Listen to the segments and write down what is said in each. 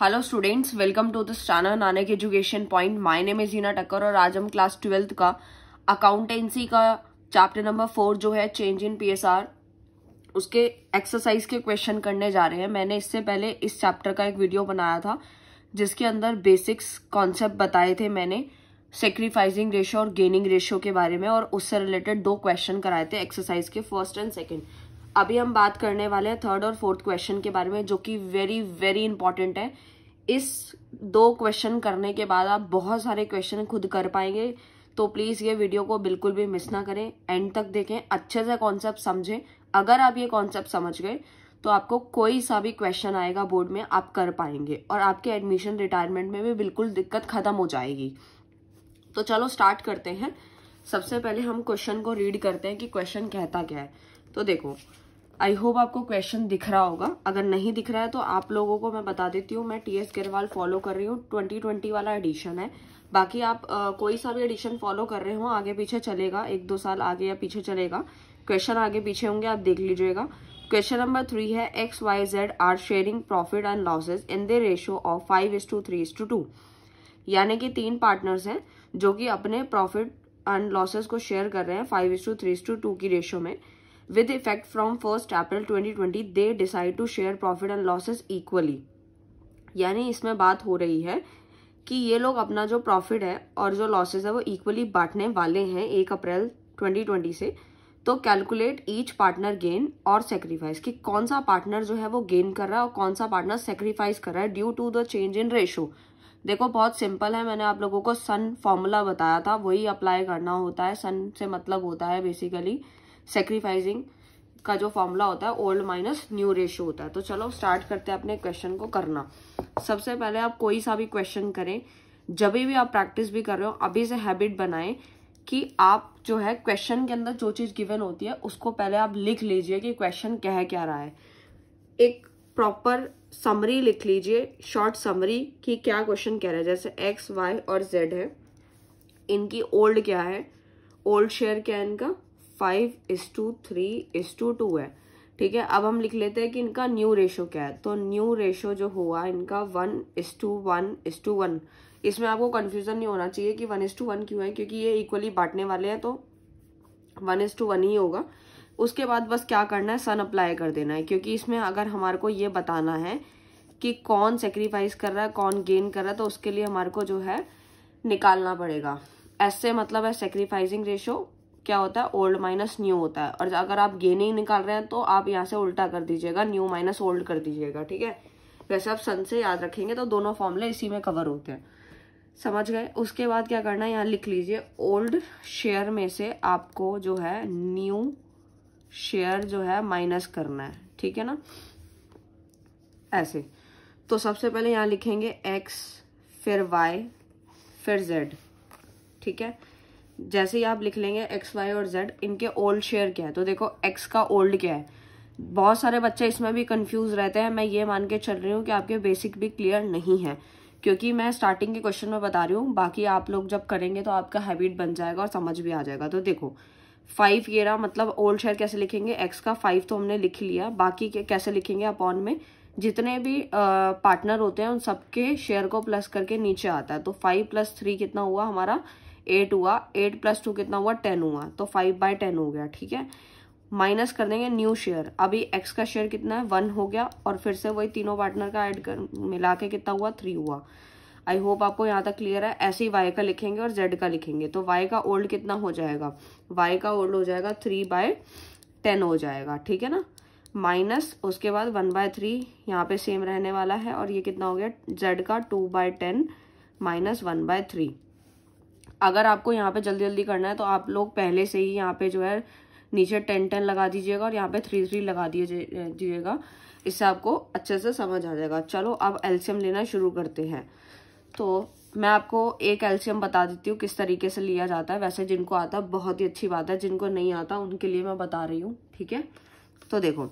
Hello students welcome to this channel Nanak education point my name is Yuna Takkar और आज हम class twelfth का accountancy का चैप्टर नंबर फोर जो है चेंज इन पीएसआर उसके एक्सरसाइज के क्वेश्चन करने जा रहे हैं मैंने इससे पहले इस चैप्टर का एक वीडियो बनाया था जिसके अंदर बेसिक्स कॉन्सेप्ट बताए थे मैंने सेक्रीफाइजिंग रेशो और गेनिंग रेशो के बारे में और उससे रिलेटेड दो क्वेश्चन कराए थे एक्सरसाइज के फर्स्ट एंड सेकेंड अभी हम बात करने वाले हैं थर्ड और फोर्थ क्वेश्चन के बारे में जो कि वेरी वेरी इंपॉर्टेंट है इस दो क्वेश्चन करने के बाद आप बहुत सारे क्वेश्चन खुद कर पाएंगे तो प्लीज़ ये वीडियो को बिल्कुल भी मिस ना करें एंड तक देखें अच्छे से कॉन्सेप्ट समझें अगर आप ये कॉन्सेप्ट समझ गए तो आपको कोई सा भी क्वेश्चन आएगा बोर्ड में आप कर पाएंगे और आपके एडमिशन रिटायरमेंट में भी बिल्कुल दिक्कत ख़त्म हो जाएगी तो चलो स्टार्ट करते हैं सबसे पहले हम क्वेश्चन को रीड करते हैं कि क्वेश्चन कहता क्या है तो देखो आई होप आपको क्वेश्चन दिख रहा होगा अगर नहीं दिख रहा है तो आप लोगों को मैं बता देती हूँ मैं टी एस फॉलो कर रही हूँ ट्वेंटी ट्वेंटी वाला एडिशन है बाकी आप आ, कोई सा भी एडिशन फॉलो कर रहे हो आगे पीछे चलेगा एक दो साल आगे या पीछे चलेगा क्वेश्चन आगे पीछे होंगे आप देख लीजिएगा क्वेश्चन नंबर थ्री है X Y Z are sharing profit and losses in the ratio of five is to three is to two two कि तीन पार्टनर्स हैं जो कि अपने प्रॉफिट एंड लॉसेज को शेयर कर रहे हैं five is to three is to two two ratio में with effect from 1st April 2020 they decide to share profit and losses equally यानी इसमें बात हो रही है कि ये लोग अपना जो प्रॉफिट है और जो लॉसेस है वो इक्वली बांटने वाले हैं एक अप्रैल 2020 से तो कैलकुलेट ईच पार्टनर गेन और सेक्रीफाइस कि कौन सा पार्टनर जो है वो गेन कर रहा है और कौन सा पार्टनर सेक्रीफाइस कर रहा है due to the change in ratio देखो बहुत सिंपल है मैंने आप लोगों को सन फॉर्मूला बताया था वही अप्लाई करना होता है सन से मतलब होता है बेसिकली सेक्रीफाइजिंग का जो फॉर्मूला होता है ओल्ड माइनस न्यू रेशियो होता है तो चलो स्टार्ट करते हैं अपने क्वेश्चन को करना सबसे पहले आप कोई सा भी क्वेश्चन करें जब भी आप प्रैक्टिस भी कर रहे हो अभी से हैबिट बनाएं कि आप जो है क्वेश्चन के अंदर जो चीज़ गिवन होती है उसको पहले आप लिख लीजिए कि क्वेश्चन कह क्या रहा है एक प्रॉपर समरी लिख लीजिए शॉर्ट समरी कि क्या क्वेश्चन कह रहा है जैसे एक्स वाई और जेड है इनकी ओल्ड क्या है ओल्ड शेयर क्या है इनका five is to three is to two two ठीक है अब हम लिख लेते हैं कि इनका न्यू रेशो क्या है तो न्यू रेशो जो हुआ इनका one is to one is to one इसमें आपको कन्फ्यूजन नहीं होना चाहिए कि वन इस टू वन क्यों है क्योंकि ये इक्वली बांटने वाले हैं तो वन इस टू वन ही होगा उसके बाद बस क्या करना है सन अप्लाई कर देना है क्योंकि इसमें अगर हमारे को ये बताना है कि कौन सेक्रीफाइस कर रहा है कौन गेन कर रहा है तो उसके लिए हमारे को जो है निकालना पड़ेगा ऐसे मतलब है सेक्रीफाइसिंग रेशो क्या होता है ओल्ड माइनस न्यू होता है और अगर आप गेन ही निकाल रहे हैं तो आप यहाँ से उल्टा कर दीजिएगा न्यू माइनस ओल्ड कर दीजिएगा ठीक है वैसे आप सन से याद रखेंगे तो दोनों फॉर्मूले इसी में कवर होते हैं समझ गए उसके बाद क्या करना है यहाँ लिख लीजिए ओल्ड शेयर में से आपको जो है न्यू शेयर जो है माइनस करना है ठीक है ना ऐसे तो सबसे पहले यहाँ लिखेंगे एक्स फिर वाई फिर जेड ठीक है जैसे ही आप लिख लेंगे एक्स वाई और जेड इनके ओल्ड शेयर क्या है तो देखो एक्स का ओल्ड क्या है बहुत सारे बच्चे इसमें भी कंफ्यूज रहते हैं मैं ये मान के चल रही हूँ कि आपके बेसिक भी क्लियर नहीं है क्योंकि मैं स्टार्टिंग के क्वेश्चन में बता रही हूँ बाकी आप लोग जब करेंगे तो आपका हैबिट बन जाएगा और समझ भी आ जाएगा तो देखो फाइव ये रहा मतलब ओल्ड शेयर कैसे लिखेंगे एक्स का फाइव तो हमने लिख लिया बाकी के कैसे लिखेंगे अपॉन में जितने भी पार्टनर होते हैं उन सबके शेयर को प्लस करके नीचे आता है तो फाइव प्लस थ्री कितना हुआ हमारा एट हुआ एट प्लस टू कितना हुआ टेन हुआ तो फाइव बाय टेन हो गया ठीक है माइनस कर देंगे न्यू शेयर अभी एक्स का शेयर कितना है वन हो गया और फिर से वही तीनों पार्टनर का एड कर मिला के कितना हुआ थ्री हुआ आई होप आपको यहाँ तक क्लियर है ऐसे ही वाई का लिखेंगे और जेड का लिखेंगे तो वाई का ओल्ड कितना हो जाएगा वाई का ओल्ड हो जाएगा थ्री बाय टेन हो जाएगा ठीक है ना माइनस उसके बाद वन बाय थ्री यहाँ पे सेम रहने वाला है और ये कितना हो गया जेड का two by ten minus one by three अगर आपको यहाँ पे जल्दी जल्दी करना है तो आप लोग पहले से ही यहाँ पे जो है नीचे टेन टेन लगा दीजिएगा और यहाँ पे थ्री थ्री लगा दीजिएगा इससे आपको अच्छे से समझ आ जाएगा चलो अब एल्शियम लेना शुरू करते हैं तो मैं आपको एक एल्शियम बता देती हूँ किस तरीके से लिया जाता है वैसे जिनको आता है बहुत ही अच्छी बात है जिनको नहीं आता उनके लिए मैं बता रही हूँ ठीक है तो देखो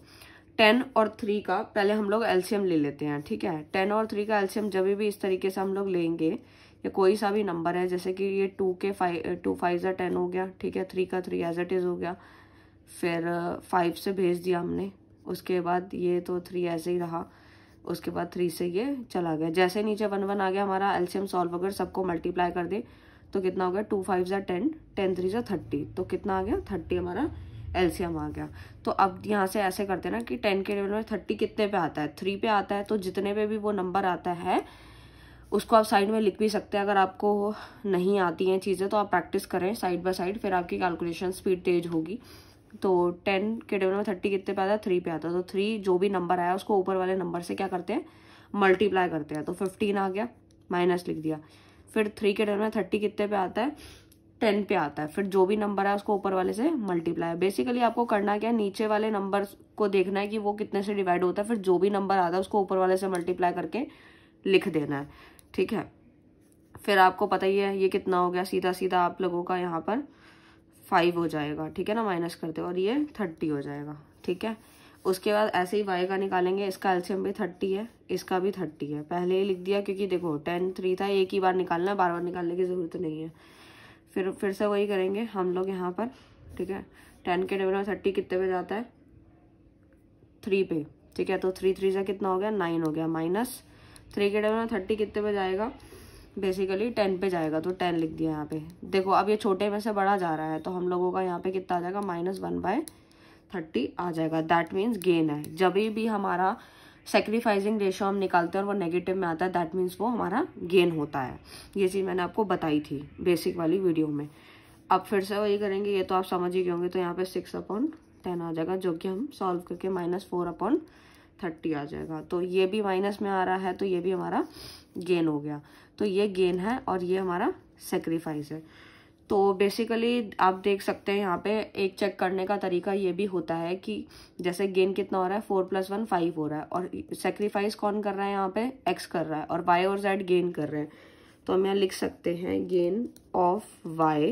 टेन और थ्री का पहले हम लोग एल्शियम ले लेते हैं ठीक है टेन और थ्री का एल्शियम जब भी इस तरीके से हम लोग लेंगे या कोई सा भी नंबर है जैसे कि ये टू के फाइव टू फाइव ज़ा टेन हो गया ठीक है थ्री का थ्री एज एट इज़ हो गया फिर फाइव uh, से भेज दिया हमने उसके बाद ये तो थ्री ऐसे ही रहा उसके बाद थ्री से ये चला गया जैसे नीचे वन वन आ गया हमारा एल्शियम सॉल्व अगर सबको मल्टीप्लाई कर दे तो कितना हो गया टू फाइव ज़ा टेन टेन थ्री ज़ा थर्टी तो कितना आ गया थर्टी हमारा एल्शियम आ गया तो अब यहाँ से ऐसे करते हैं ना कि टेन के लेवल में थर्टी कितने पे आता है थ्री पे आता है तो जितने पे भी वो नंबर आता है उसको आप साइड में लिख भी सकते हैं अगर आपको नहीं आती हैं चीज़ें तो आप प्रैक्टिस करें साइड बाय साइड फिर आपकी कैलकुलेशन स्पीड तेज होगी तो टेन के टेबल में थर्टी कितने पे आता है थ्री पे आता है तो थ्री जो भी नंबर आया उसको ऊपर वाले नंबर से क्या करते हैं मल्टीप्लाई करते हैं तो फिफ्टीन आ गया माइनस लिख दिया फिर थ्री के टेबल में थर्टी कितने पे आता है टेन पे आता है फिर जो भी नंबर है उसको ऊपर वाले से मल्टीप्लाई है बेसिकली आपको करना क्या है नीचे वाले नंबर को देखना है कि वो कितने से डिवाइड होता है फिर जो भी नंबर आता है उसको ऊपर वाले से मल्टीप्लाई करके लिख देना है ठीक है फिर आपको पता ही है ये कितना हो गया सीधा सीधा आप लोगों का यहाँ पर फाइव हो जाएगा ठीक है ना माइनस करते और ये थर्टी हो जाएगा ठीक है उसके बाद ऐसे ही वाई का निकालेंगे इसका एल्शियम भी थर्टी है इसका भी थर्टी है पहले ही लिख दिया क्योंकि देखो टेन थ्री था एक ही बार निकालना है बार बार निकालने की ज़रूरत नहीं है फिर फिर से वही करेंगे हम लोग यहाँ पर ठीक है टेन के टेबल में थर्टी कितने पे जाता है थ्री पे ठीक है तो थ्री थ्री से कितना हो गया नाइन हो गया माइनस थ्री के डबल में थर्टी कितने पे जाएगा बेसिकली टेन पे जाएगा तो टेन लिख दिया यहाँ पे देखो अब ये छोटे में से बड़ा जा रहा है तो हम लोगों का यहाँ पे कितना आ जाएगा माइनस वन बाय थर्टी आ जाएगा दैट मीन्स गेन है जब भी हमारा सेक्रीफाइसिंग रेशो हम निकालते हैं और वो नेगेटिव में आता है दैट मीन्स वो हमारा गेन होता है ये चीज़ मैंने आपको बताई थी बेसिक वाली वीडियो में अब फिर से वही करेंगे ये तो आप समझ ही गए होंगे तो यहाँ पे सिक्स अपॉन टेन आ जाएगा जो कि हम सॉल्व करके माइनस फोर अपॉन थर्टी आ जाएगा तो ये भी माइनस में आ रहा है तो ये भी हमारा गेन हो गया तो ये गेन है और ये हमारा सेक्रीफाइस है तो बेसिकली आप देख सकते हैं यहाँ पे एक चेक करने का तरीका ये भी होता है कि जैसे गेन कितना हो रहा है फोर प्लस वन फाइव हो रहा है और सेक्रीफाइस कौन कर रहा है यहाँ पे एक्स कर रहा है और वाई और जेड गेन कर रहे हैं तो हम यहाँ लिख सकते हैं gain of Y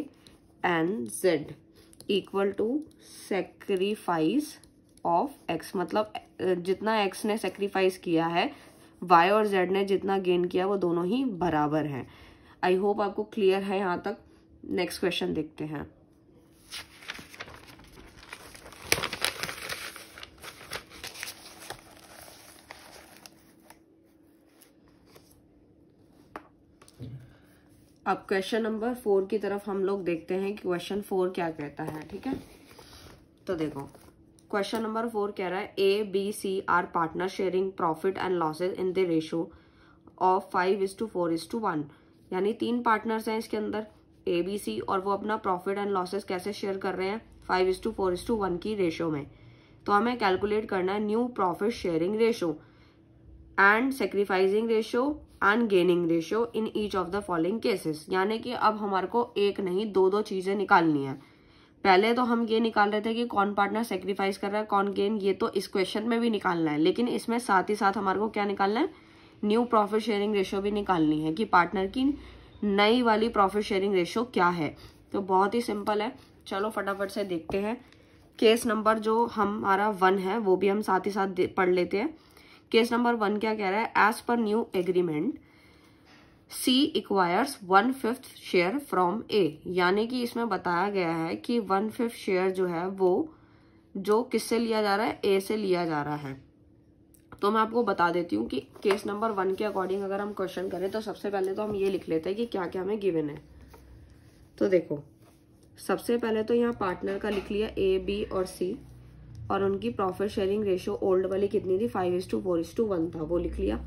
and Z equal to sacrifice of X मतलब जितना एक्स ने सेक्रीफाइस किया है वाई और जेड ने जितना गेन किया वो दोनों ही बराबर हैं आई होप आपको क्लियर है यहाँ तक नेक्स्ट क्वेश्चन देखते हैं अब क्वेश्चन नंबर फोर की तरफ हम लोग देखते हैं कि क्वेश्चन फोर क्या कहता है ठीक है तो देखो क्वेश्चन नंबर फोर कह रहा है A B C are partner sharing profit and losses in the ratio of five is to four is to one यानी तीन पार्टनर्स हैं इसके अंदर ए बी सी और वो अपना प्रॉफिट एंड लॉसेज कैसे शेयर कर रहे हैं five is to four is to one की रेशो में तो हमें कैलकुलेट करना है new profit sharing ratio and sacrificing ratio and gaining ratio in each of the following cases यानी कि अब हमारे को एक नहीं दो दो चीज़ें निकालनी है पहले तो हम ये निकाल रहे थे कि कौन पार्टनर सेक्रीफाइस कर रहा है कौन गेन ये तो इस क्वेश्चन में भी निकालना है लेकिन इसमें साथ ही साथ हमारे को क्या निकालना है न्यू प्रॉफिट शेयरिंग रेशो भी निकालनी है कि पार्टनर की नई वाली प्रॉफिट शेयरिंग रेशो क्या है तो बहुत ही सिंपल है चलो फटाफट से देखते हैं केस नंबर जो हमारा वन है वो भी हम साथ ही साथ पढ़ लेते हैं केस नंबर वन क्या कह रहा है as per new agreement C acquires one fifth share from A यानी कि इसमें बताया गया है कि वन फिफ्थ शेयर जो है वो जो किससे लिया जा रहा है ए से लिया जा रहा है तो मैं आपको बता देती हूँ कि केस नंबर वन के अकॉर्डिंग अगर हम क्वेश्चन करें तो सबसे पहले तो हम ये लिख लेते हैं कि क्या क्या हमें गिवन है तो देखो सबसे पहले तो यहाँ पार्टनर का लिख लिया ए बी और सी और उनकी प्रॉफिट शेयरिंग रेशियो ओल्ड वाली कितनी थी five is to four is to one था वो लिख लिया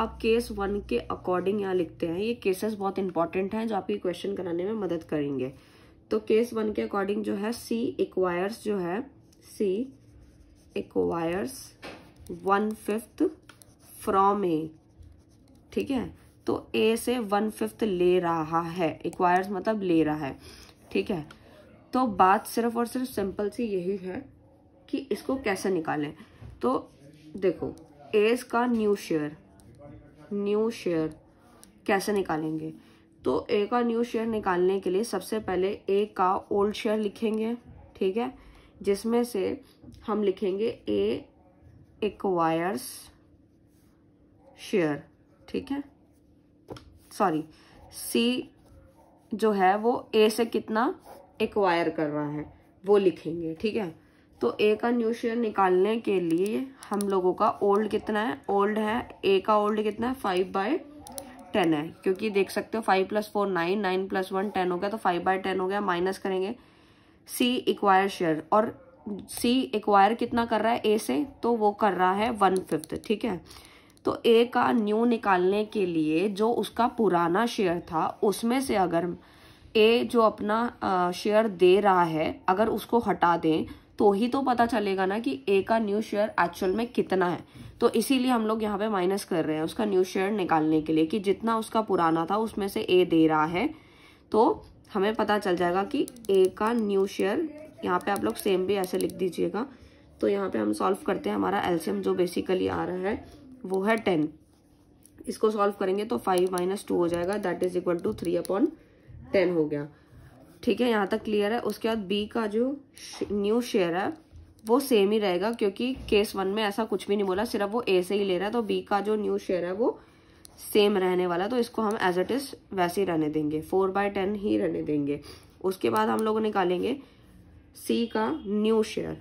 अब केस वन के अकॉर्डिंग यहाँ लिखते हैं ये केसेस बहुत इंपॉर्टेंट हैं जो आपकी क्वेश्चन कराने में मदद करेंगे तो केस वन के अकॉर्डिंग जो है सी एक्वायर्स जो है C acquires one fifth from A ठीक है तो ए से वन फिफ्थ ले रहा है एक्वायर्स मतलब ले रहा है ठीक है तो बात सिर्फ और सिर्फ सिंपल सी यही है कि इसको कैसे निकालें तो देखो एज का न्यू शेयर न्यू शेयर कैसे निकालेंगे तो ए का न्यू शेयर निकालने के लिए सबसे पहले ए का ओल्ड शेयर लिखेंगे ठीक है जिसमें से हम लिखेंगे ए एक्वायर्स शेयर ठीक है सॉरी सी जो है वो ए से कितना एक्वायर कर रहा है वो लिखेंगे ठीक है तो ए का न्यू शेयर निकालने के लिए हम लोगों का ओल्ड कितना है ओल्ड है ए का ओल्ड कितना है फाइव बाय टेन है क्योंकि देख सकते हो five plus four nine nine plus one ten हो गया तो फाइव बाय टेन हो गया माइनस करेंगे सी इक्वायर शेयर और सी एक्वायर कितना कर रहा है ए से तो वो कर रहा है वन फिफ्थ ठीक है तो ए का न्यू निकालने के लिए जो उसका पुराना शेयर था उसमें से अगर ए जो अपना शेयर दे रहा है अगर उसको हटा दें तो ही तो पता चलेगा ना कि ए का न्यू शेयर एक्चुअल में कितना है तो इसीलिए हम लोग यहाँ पे माइनस कर रहे हैं उसका न्यू शेयर निकालने के लिए कि जितना उसका पुराना था उसमें से ए दे रहा है तो हमें पता चल जाएगा कि ए का न्यू शेयर यहाँ पे आप लोग सेम भी ऐसे लिख दीजिएगा तो यहाँ पे हम सॉल्व करते हैं हमारा एल्शियम जो बेसिकली आ रहा है वो है टेन इसको सॉल्व करेंगे तो फाइव माइनस टू हो जाएगा that is equal to three upon ten हो गया ठीक है यहाँ तक क्लियर है उसके बाद बी का जो न्यू शेयर है वो सेम ही रहेगा क्योंकि केस वन में ऐसा कुछ भी नहीं बोला सिर्फ वो ए से ही ले रहा है तो बी का जो न्यू शेयर है वो सेम रहने वाला तो इसको हम एज इट इज वैसे ही रहने देंगे फोर बाय टेन ही रहने देंगे उसके बाद हम लोग निकालेंगे सी का न्यू शेयर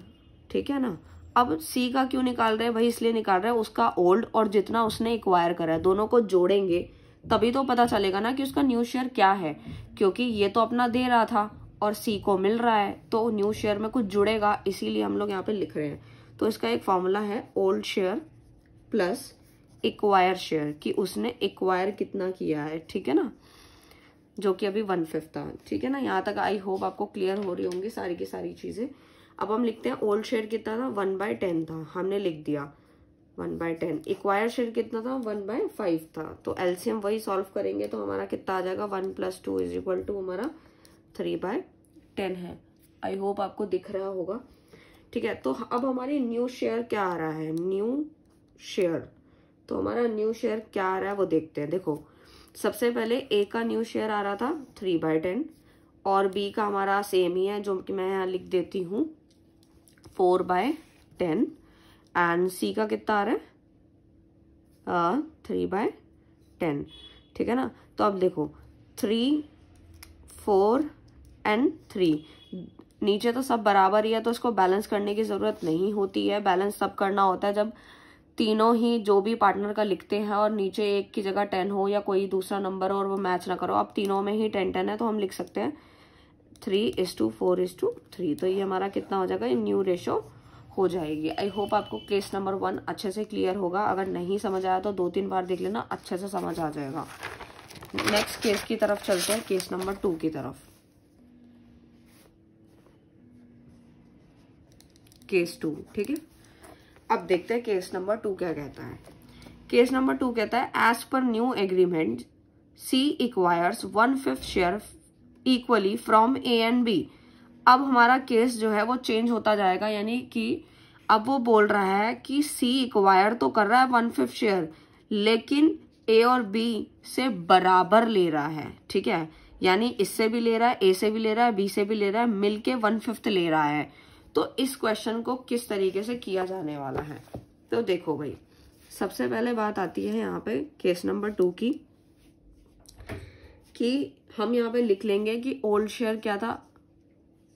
ठीक है ना अब सी का क्यों निकाल रहे हैं वही इसलिए निकाल रहे हैं उसका ओल्ड और जितना उसने एक्वायर करा है दोनों को जोड़ेंगे तभी तो पता चलेगा ना कि उसका न्यू शेयर क्या है क्योंकि ये तो अपना दे रहा था और सी को मिल रहा है तो न्यू शेयर में कुछ जुड़ेगा इसीलिए हम लोग यहाँ पे लिख रहे हैं तो इसका एक फॉर्मूला है old share plus acquire share कि उसने इक्वायर कितना किया है ठीक है ना जो कि अभी वन फिफ्थ था ठीक है ना यहाँ तक आई होप आपको क्लियर हो रही होंगी सारी की सारी चीज़ें अब हम लिखते हैं ओल्ड शेयर कितना था वन बाय टेन था हमने लिख दिया one by ten acquire share कितना था वन बाय फाइव था तो एल्सियम वही सॉल्व करेंगे तो हमारा कितना आ जाएगा one plus two is equal to हमारा थ्री बाय टेन है आई होप आपको दिख रहा होगा ठीक है तो अब हमारी न्यू शेयर क्या आ रहा है न्यू शेयर तो हमारा न्यू शेयर क्या आ रहा है वो देखते हैं देखो सबसे पहले ए का न्यू शेयर आ रहा था थ्री बाय टेन और बी का हमारा सेम ही है जो कि मैं यहाँ लिख देती हूँ four by ten and C का कितना आ रहा है थ्री बाय टेन ठीक है ना तो अब देखो थ्री फोर एंड थ्री नीचे तो सब बराबर ही है तो इसको बैलेंस करने की ज़रूरत नहीं होती है बैलेंस सब करना होता है जब तीनों ही जो भी पार्टनर का लिखते हैं और नीचे एक की जगह टेन हो या कोई दूसरा नंबर हो और वो मैच ना करो अब तीनों में ही टेन टेन है तो हम लिख सकते हैं three is to four is to three तो ये हमारा कितना हो जाएगा न्यू रेशो हो जाएगी आई होप आपको केस नंबर वन अच्छे से क्लियर होगा अगर नहीं समझ आया तो दो तीन बार देख लेना अच्छे से समझ आ जाएगा नेक्स्ट केस की तरफ चलते हैं केस नंबर टू की तरफ केस टू ठीक है अब देखते हैं केस नंबर टू क्या कहता है केस नंबर टू कहता है as per new agreement C acquires one fifth share equally from A and B अब हमारा केस जो है वो चेंज होता जाएगा यानी कि अब वो बोल रहा है कि सी इक्वायर तो कर रहा है वन फिफ्थ शेयर लेकिन ए और बी से बराबर ले रहा है ठीक है यानी इससे भी ले रहा है ए से भी ले रहा है बी से भी ले रहा है मिल के वन फिफ्थ ले रहा है तो इस क्वेश्चन को किस तरीके से किया जाने वाला है तो देखो भाई सबसे पहले बात आती है यहाँ पे केस नंबर टू की कि हम यहाँ पे लिख लेंगे कि ओल्ड शेयर क्या था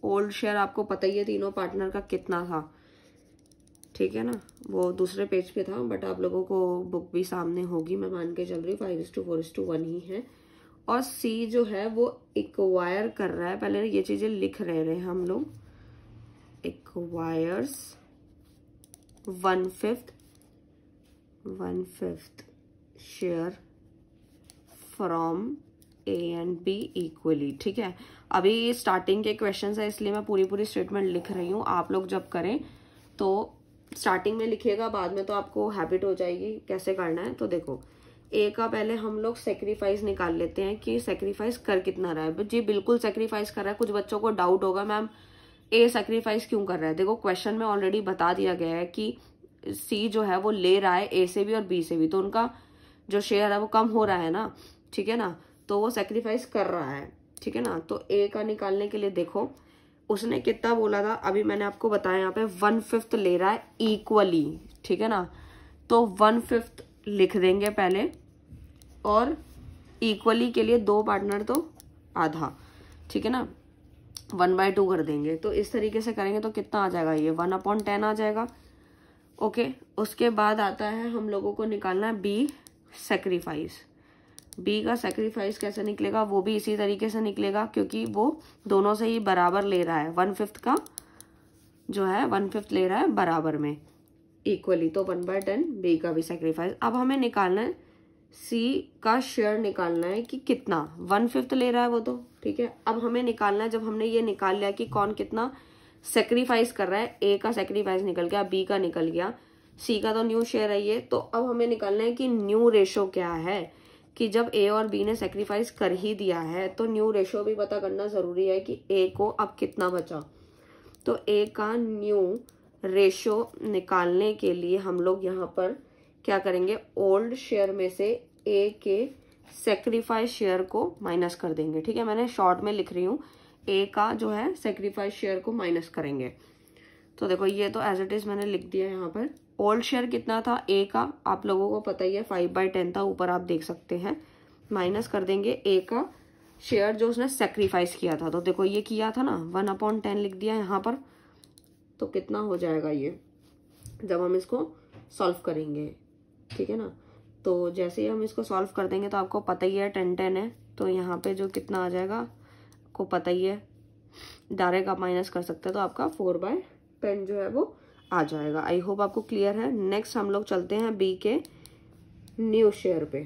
ओल्ड शेयर आपको पता ही है तीनों पार्टनर का कितना था ठीक है ना वो दूसरे पेज पे था बट आप लोगों को बुक भी सामने होगी मैं मान के चल रही हूँ five to four to one ही है और सी जो है वो इक्वायर कर रहा है पहले ये चीज़ें लिख रहे हैं हम लोग acquires one fifth one fifth share from A and B equally ठीक है अभी स्टार्टिंग के क्वेश्चन है इसलिए मैं पूरी पूरी स्टेटमेंट लिख रही हूँ आप लोग जब करें तो स्टार्टिंग में लिखिएगा बाद में तो आपको हैबिट हो जाएगी कैसे करना है तो देखो ए का पहले हम लोग सेक्रीफाइस निकाल लेते हैं कि सेक्रीफाइस कर कितना रहा है जी बिल्कुल सेक्रीफाइस कर रहा है कुछ बच्चों को डाउट होगा मैम ए सेक्रीफाइस क्यों कर रहा है देखो क्वेश्चन में ऑलरेडी बता दिया गया है कि सी जो है वो ले रहा है ए से भी और बी से भी तो उनका जो शेयर है वो कम हो रहा है ना ठीक है ना तो वो सेक्रीफाइस कर रहा है ठीक है ना तो ए का निकालने के लिए देखो उसने कितना बोला था अभी मैंने आपको बताया यहाँ पे वन फिफ्थ ले रहा है इक्वली ठीक है ना तो वन फिफ्थ लिख देंगे पहले और इक्वली के लिए दो पार्टनर तो आधा ठीक है ना वन बाय टू कर देंगे तो इस तरीके से करेंगे तो कितना आ जाएगा ये वन अपॉन टेन आ जाएगा ओके उसके बाद आता है हम लोगों को निकालना है बी सेक्रीफाइस बी का सेक्रीफाइस कैसे निकलेगा वो भी इसी तरीके से निकलेगा क्योंकि वो दोनों से ही बराबर ले रहा है वन फिफ्थ का जो है वन फिफ्थ ले रहा है बराबर में इक्वली तो वन बाय टेन बी का भी सेक्रीफाइस अब हमें निकालना है सी का शेयर निकालना है कि कितना वन फिफ्थ ले रहा है वो तो ठीक है अब हमें निकालना है जब हमने ये निकाल लिया कि कौन कितना सेक्रीफाइस कर रहा है ए का सेक्रीफाइस निकल गया बी का निकल गया सी का तो न्यू शेयर है ये तो अब हमें निकालना है कि न्यू रेशो क्या है कि जब ए और बी ने सेक्रीफाइस कर ही दिया है तो न्यू रेशो भी पता करना ज़रूरी है कि ए को अब कितना बचा तो ए का न्यू रेशो निकालने के लिए हम लोग यहाँ पर क्या करेंगे ओल्ड शेयर में से ए के सेक्रीफाइस शेयर को माइनस कर देंगे ठीक है मैंने शॉर्ट में लिख रही हूँ ए का जो है सेक्रीफाइस शेयर को माइनस करेंगे तो देखो ये तो एज इट इज़ मैंने लिख दिया यहाँ पर ओल्ड शेयर कितना था ए का आप लोगों को पता ही है फाइव बाई टेन था ऊपर आप देख सकते हैं माइनस कर देंगे ए का शेयर जो उसने सेक्रीफाइस किया था तो देखो ये किया था ना वन अपॉन टेन लिख दिया यहाँ पर तो कितना हो जाएगा ये जब हम इसको सॉल्व करेंगे ठीक है ना तो जैसे ही हम इसको सॉल्व कर देंगे तो आपको पता ही है टेन टेन है तो यहाँ पे जो कितना आ जाएगा आपको पता ही है डायरेक्ट आप माइनस कर सकते हैं तो आपका फोर बाय टेन जो है वो आ जाएगा आई होप आपको क्लियर है नेक्स्ट हम लोग चलते हैं बी के न्यू शेयर पे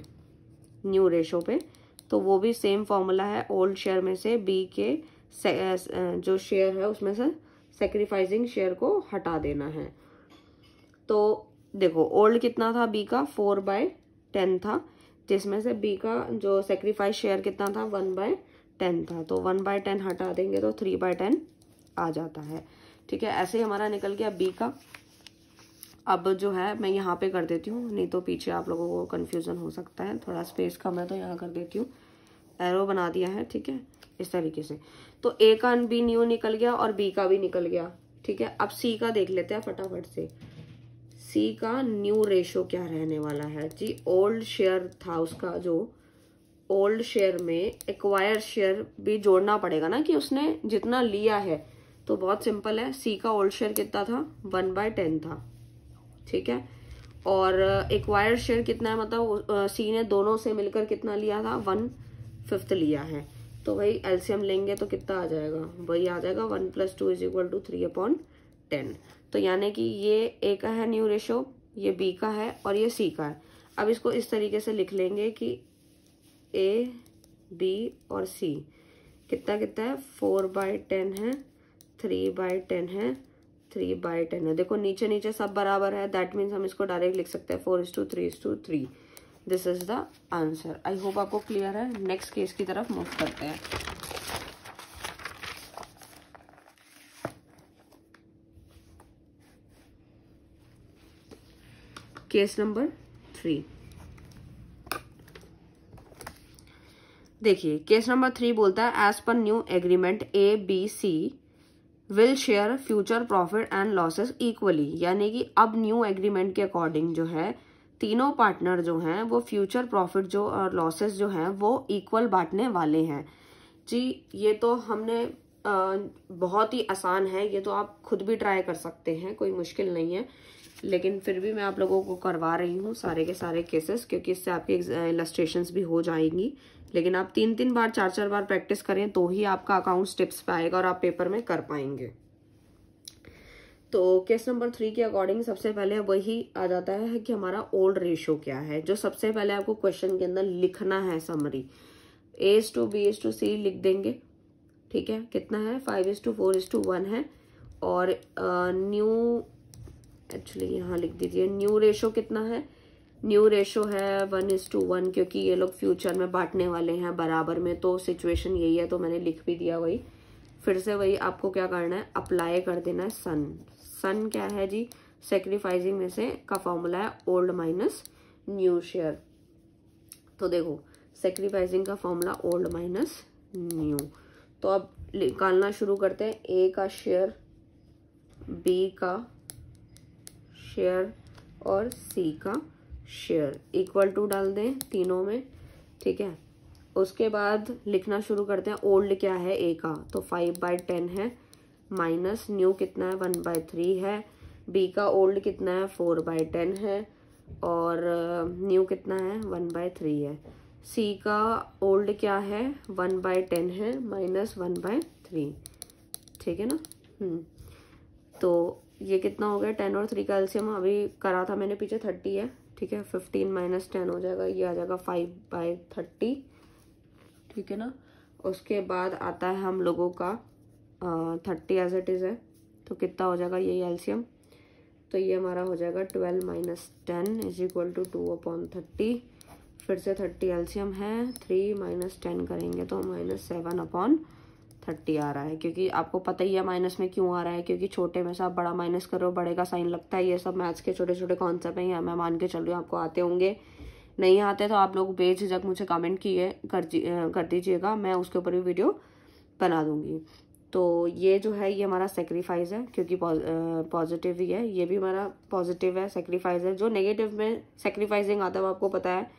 न्यू रेशो पे तो वो भी सेम फॉर्मूला है ओल्ड शेयर में से बी के जो शेयर है उसमें से सेक्रीफाइसिंग शेयर को हटा देना है तो देखो ओल्ड कितना था बी का फोर बाय टेन था जिसमें से बी का जो सेक्रीफाइस शेयर कितना था वन बाय टेन था तो वन बाय टेन हटा देंगे तो थ्री बाय टेन आ जाता है ठीक है ऐसे ही हमारा निकल गया बी का अब जो है मैं यहाँ पे कर देती हूँ नहीं तो पीछे आप लोगों को कन्फ्यूज़न हो सकता है थोड़ा स्पेस कम है तो यहाँ कर देती हूँ एरो बना दिया है ठीक है इस तरीके से तो ए का बी न्यू निकल गया और बी का भी निकल गया ठीक है अब सी का देख लेते हैं फटाफट से सी का न्यू रेशो क्या रहने वाला है जी ओल्ड शेयर था उसका जो ओल्ड शेयर में एक्वायर शेयर भी जोड़ना पड़ेगा ना कि उसने जितना लिया है तो बहुत सिंपल है सी का ओल्ड शेयर कितना था वन बाय टेन था ठीक है और एक्वायर्ड uh, शेयर कितना है मतलब सी uh, ने दोनों से मिलकर कितना लिया था वन फिफ्थ लिया है तो भाई एल्सियम लेंगे तो कितना आ जाएगा वही आ जाएगा one plus two is equal to three upon ten तो यानी कि ये ए का है न्यू रेशो ये बी का है और ये सी का है अब इसको इस तरीके से लिख लेंगे कि ए बी और सी कितना कितना है फोर बाय टेन है थ्री बाई टेन है थ्री बाय टेन है देखो नीचे नीचे सब बराबर है दैट मीन्स हम इसको डायरेक्ट लिख सकते हैं four is to three is to three this is the answer I hope आपको क्लियर है नेक्स्ट केस की तरफ मूव करते हैं केस नंबर थ्री देखिए केस नंबर थ्री बोलता है as per new agreement A B C will share future profit and losses equally यानी कि अब न्यू एग्रीमेंट के अकॉर्डिंग जो है तीनों पार्टनर जो हैं वो फ्यूचर प्रॉफिट जो और लॉसेस जो हैं वो इक्वल बांटने वाले हैं जी ये तो हमने आ, बहुत ही आसान है ये तो आप खुद भी ट्राई कर सकते हैं कोई मुश्किल नहीं है लेकिन फिर भी मैं आप लोगों को करवा रही हूँ सारे के सारे केसेस क्योंकि इससे आपकी इलस्ट्रेशन भी हो जाएंगी लेकिन आप तीन तीन बार चार चार बार प्रैक्टिस करें तो ही आपका अकाउंट स्टेप्स पे आएगा और आप पेपर में कर पाएंगे तो केस नंबर थ्री के अकॉर्डिंग सबसे पहले वही आ जाता है कि हमारा ओल्ड रेशो क्या है जो सबसे पहले आपको क्वेश्चन के अंदर लिखना है summary is to B is to C लिख देंगे ठीक है कितना है five is to four is to one है और न्यू uh, एक्चुअली यहाँ लिख दीजिए न्यू रेशो कितना है न्यू रेशो है वन इज टू वन क्योंकि ये लोग फ्यूचर में बांटने वाले हैं बराबर में तो सिचुएशन यही है तो मैंने लिख भी दिया वही फिर से वही आपको क्या करना है अप्लाई कर देना है सन सन क्या है जी सेक्रीफाइजिंग में से का फॉर्मूला है ओल्ड माइनस न्यू शेयर तो देखो सेक्रीफाइजिंग का फॉर्मूला ओल्ड माइनस न्यू तो अब निकालना शुरू करते हैं ए का शेयर बी का शेयर और सी का शेयर इक्वल टू डाल दें तीनों में ठीक है उसके बाद लिखना शुरू करते हैं ओल्ड क्या है ए का तो फाइव बाय टेन है माइनस न्यू कितना है वन बाय थ्री है बी का ओल्ड कितना है फोर बाय टेन है और न्यू uh, कितना है वन बाय थ्री है सी का ओल्ड क्या है वन बाय टेन है माइनस वन बाय थ्री ठीक है ना हम्म। तो ये कितना हो गया टेन और थ्री का एल्सियम अभी करा था मैंने पीछे थर्टी है ठीक है फिफ्टीन माइनस टेन हो जाएगा ये आ जाएगा फाइव बाय थर्टी ठीक है ना उसके बाद आता है हम लोगों का थर्टी एज इट इज़ है तो कितना हो जाएगा यही एल्शियम तो ये हमारा हो जाएगा twelve minus ten is equal to two upon thirty फिर से थर्टी एल्शियम है थ्री माइनस टेन करेंगे तो माइनस सेवन अपॉन थर्टी आ रहा है क्योंकि आपको पता ही है माइनस में क्यों आ रहा है क्योंकि छोटे में से आप बड़ा माइनस करो बड़े का साइन लगता है ये सब मैथ्स के छोटे छोटे कॉन्सेप्ट हैं यहाँ मैं मान के चल रही हूँ आपको आते होंगे नहीं आते तो आप लोग बेझिझक मुझे कमेंट किए कर कर दीजिएगा मैं उसके ऊपर भी वीडियो बना दूँगी तो ये जो है ये हमारा सेक्रीफाइस है क्योंकि पॉजिटिव ही है ये भी हमारा पॉजिटिव है सेक्रीफाइस है जो नेगेटिव में सेक्रीफाइसिंग आता है वो आपको पता है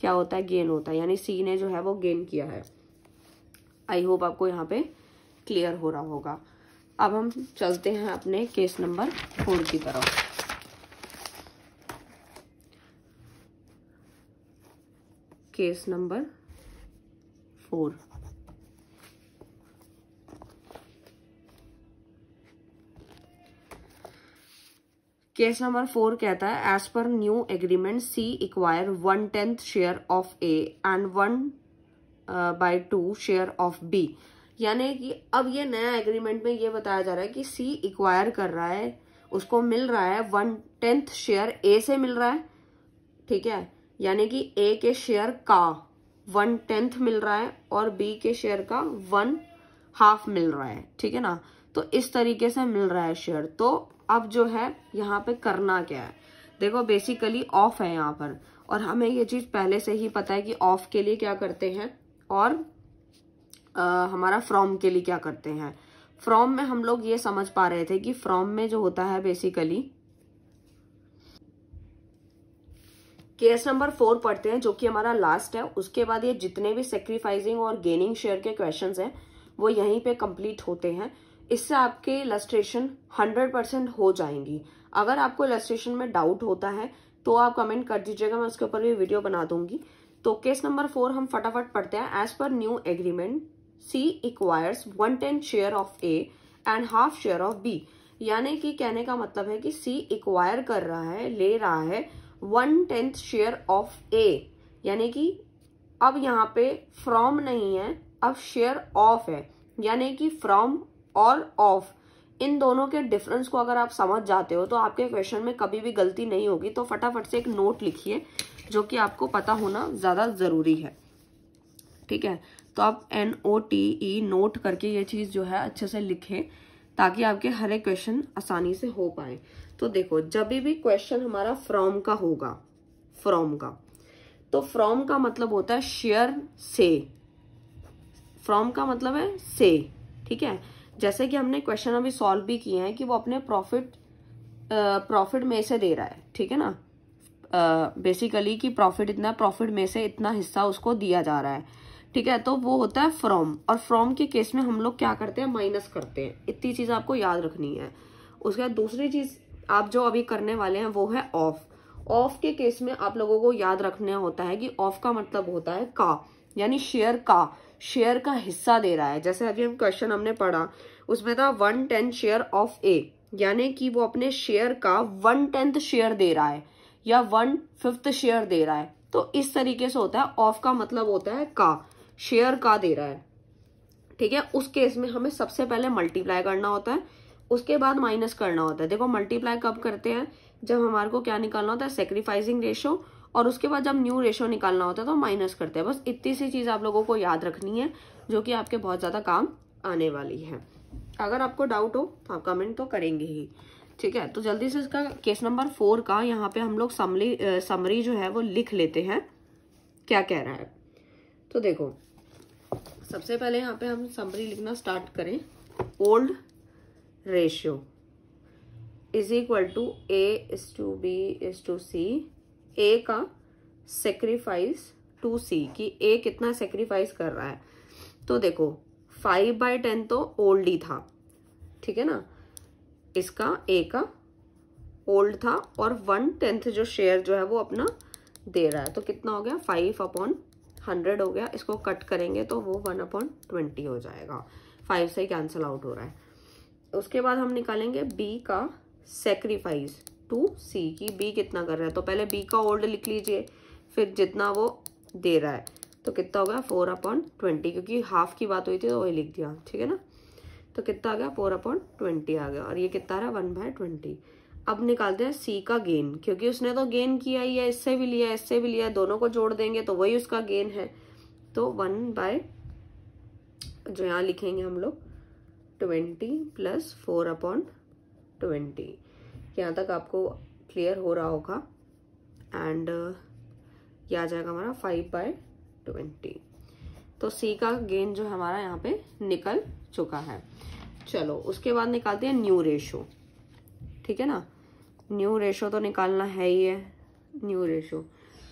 क्या होता है गेन होता है यानी सी ने जो है वो गेन किया है आई होप आपको यहाँ पे क्लियर हो रहा होगा अब हम चलते हैं अपने केस नंबर फोर की तरफ case number four case number four कहता है as per new agreement C acquire one tenth share of A and one by two share of B यानी कि अब ये नया एग्रीमेंट में ये बताया जा रहा है कि सी इक्वायर कर रहा है उसको मिल रहा है वन टेंथ शेयर ए से मिल रहा है ठीक है यानी कि ए के शेयर का वन टेंथ मिल रहा है और बी के शेयर का वन हाफ मिल रहा है ठीक है ना तो इस तरीके से मिल रहा है शेयर तो अब जो है यहाँ पे करना क्या है देखो बेसिकली ऑफ है यहाँ पर और हमें ये चीज पहले से ही पता है कि ऑफ के लिए क्या करते हैं और आ, हमारा फ्रॉम के लिए क्या करते हैं फ्रॉम में हम लोग ये समझ पा रहे थे कि फ्रॉम में जो होता है बेसिकली केस नंबर फोर पढ़ते हैं जो कि हमारा लास्ट है उसके बाद ये जितने भी सेक्रीफाइसिंग और गेनिंग शेयर के क्वेश्चन हैं वो यहीं पे कंप्लीट होते हैं इससे आपके इलस्ट्रेशन हंड्रेड परसेंट हो जाएंगी अगर आपको इलस्ट्रेशन में डाउट होता है तो आप कमेंट कर दीजिएगा मैं उसके ऊपर भी वीडियो बना दूंगी तो केस नंबर फोर हम फटाफट पढ़ते हैं as per new agreement C acquires one tenth share of A and half share of B यानी कि कहने का मतलब है कि सी इक्वायर कर रहा है ले रहा है one tenth share of A यानी कि अब यहाँ पे फ्रॉम नहीं है अब शेयर ऑफ है यानी कि फ्रॉम और ऑफ इन दोनों के डिफरेंस को अगर आप समझ जाते हो तो आपके क्वेश्चन में कभी भी गलती नहीं होगी तो फटाफट से एक नोट लिखिए जो कि आपको पता होना ज़्यादा ज़रूरी है ठीक है तो आप N O T E note करके ये चीज़ जो है अच्छे से लिखें ताकि आपके हर एक क्वेश्चन आसानी से हो पाए तो देखो जब भी क्वेश्चन हमारा फ्रॉम का होगा फ्रॉम का तो फ्रॉम का मतलब होता है शेयर से फ्रॉम का मतलब है से ठीक है जैसे कि हमने क्वेश्चन अभी सॉल्व भी किए हैं कि वो अपने प्रॉफिट प्रॉफिट में से दे रहा है ठीक है ना बेसिकली कि प्रॉफिट इतना प्रॉफिट में से इतना हिस्सा उसको दिया जा रहा है ठीक है तो वो होता है फ्रॉम और फ्रॉम के केस में हम लोग क्या करते हैं माइनस करते हैं इतनी चीज़ आपको याद रखनी है उसके बाद दूसरी चीज़ आप जो अभी करने वाले हैं वो है ऑफ ऑफ के केस में आप लोगों को याद रखना होता है कि ऑफ का मतलब होता है का यानी शेयर का शेयर का हिस्सा दे रहा है जैसे अभी हम क्वेश्चन हमने पढ़ा उसमें था one tenth share of A यानी कि वो अपने शेयर का वन टेंथ शेयर दे रहा है या वन फिफ्थ शेयर दे रहा है तो इस तरीके से होता है ऑफ का मतलब होता है का शेयर का दे रहा है ठीक है उस केस में हमें सबसे पहले मल्टीप्लाई करना होता है उसके बाद माइनस करना होता है देखो मल्टीप्लाई कब करते हैं जब हमारे को क्या निकालना होता है सेक्रीफाइसिंग रेशो और उसके बाद जब न्यू रेशो निकालना होता है तो माइनस करते हैं बस इतनी सी चीज़ आप लोगों को याद रखनी है जो कि आपके बहुत ज़्यादा काम आने वाली है अगर आपको डाउट हो तो आप कमेंट तो करेंगे ही ठीक है तो जल्दी से इसका केस नंबर फोर का यहाँ पे हम लोग समरी समरी जो है वो लिख लेते हैं क्या कह रहा है तो देखो सबसे पहले यहाँ पे हम समरी लिखना स्टार्ट करें old ratio is equal to A is to B is to C A का सेक्रीफाइस टू सी कि ए कितना सेक्रीफाइस कर रहा है तो देखो फाइव बाई टेन तो ओल्ड ही था ठीक है ना इसका ए का ओल्ड था और वन टेंथ जो शेयर जो है वो अपना दे रहा है तो कितना हो गया फाइव अपॉन हंड्रेड हो गया इसको कट करेंगे तो वो वन अपॉन ट्वेंटी हो जाएगा फाइव से कैंसिल आउट हो रहा है उसके बाद हम निकालेंगे बी का सेक्रीफाइस टू सी कि बी कितना कर रहा है तो पहले बी का ओल्ड लिख लीजिए फिर जितना वो दे रहा है तो कितना हो गया फोर अपॉन ट्वेंटी क्योंकि हाफ की बात हुई थी तो वही लिख दिया ठीक है ना तो कितना आ गया फोर अपॉन ट्वेंटी आ गया और ये कितना रहा वन बाय ट्वेंटी अब निकालते हैं सी का गेन क्योंकि उसने तो गेन किया ही है इससे भी लिया इससे भी लिया दोनों को जोड़ देंगे तो वही उसका गेन है तो वन बाय जो यहाँ लिखेंगे हम लोग twenty plus four upon twenty यहाँ तक आपको क्लियर हो रहा होगा एंड uh, ये आ जाएगा हमारा फाइव बाय ट्वेंटी तो सी का गेन जो हमारा यहाँ पे निकल चुका है चलो उसके बाद निकालते हैं न्यू रेशो ठीक है ना न्यू रेशो तो निकालना है ही है न्यू रेशो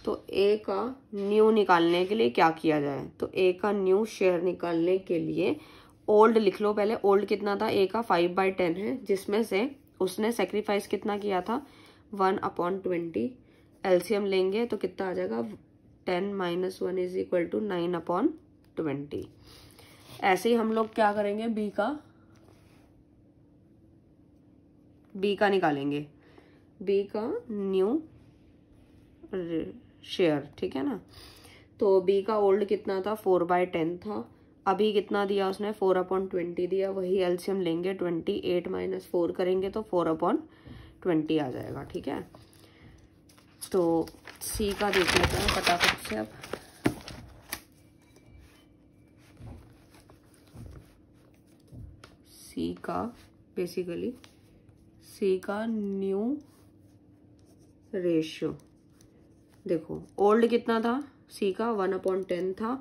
तो ए का न्यू निकालने के लिए क्या किया जाए तो ए का न्यू शेयर निकालने के लिए ओल्ड लिख लो पहले ओल्ड कितना था ए का फाइव बाई टेन है जिसमें से उसने सेक्रीफाइस कितना किया था वन अपॉन ट्वेंटी एल्सियम लेंगे तो कितना आ जाएगा ten minus one is equal to nine upon twenty ऐसे ही हम लोग क्या करेंगे बी का बी का निकालेंगे बी का न्यू शेयर ठीक है ना तो बी का ओल्ड कितना था फोर बाय टेन था अभी कितना दिया उसने फोर अपॉन ट्वेंटी दिया वही एल्शियम लेंगे ट्वेंटी एट माइनस फोर करेंगे तो फोर अपॉन ट्वेंटी आ जाएगा ठीक है तो सी का देख लेते हैं फटाफट से अब सी का बेसिकली सी का न्यू रेशियो देखो ओल्ड कितना था सी का वन अपॉइंट टेन था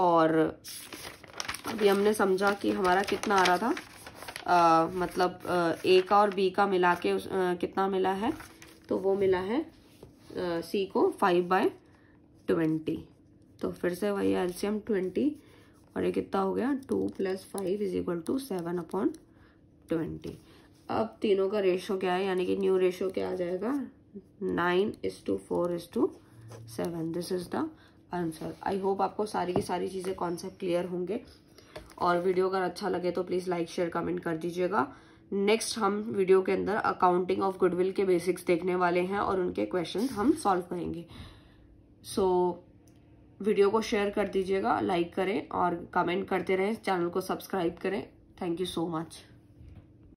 और अभी हमने समझा कि हमारा कितना आ रहा था आ, मतलब ए का और बी का मिला के उस, आ, कितना मिला है तो वो मिला है सी को फाइव बाय ट्वेंटी तो फिर से वही एल्शियम ट्वेंटी और ये कितना हो गया two plus five is equal to seven upon twenty अब तीनों का रेशो क्या है यानी कि न्यू रेशो क्या आ जाएगा nine is to four is to seven this is the answer I hope आपको सारी की सारी चीज़ें कॉन्सेप्ट क्लियर होंगे और वीडियो अगर अच्छा लगे तो प्लीज़ लाइक शेयर कमेंट कर दीजिएगा नेक्स्ट हम वीडियो के अंदर अकाउंटिंग ऑफ गुडविल के बेसिक्स देखने वाले हैं और उनके क्वेश्चन हम सॉल्व करेंगे सो so, वीडियो को शेयर कर दीजिएगा लाइक करें और कमेंट करते रहें चैनल को सब्सक्राइब करें थैंक यू सो मच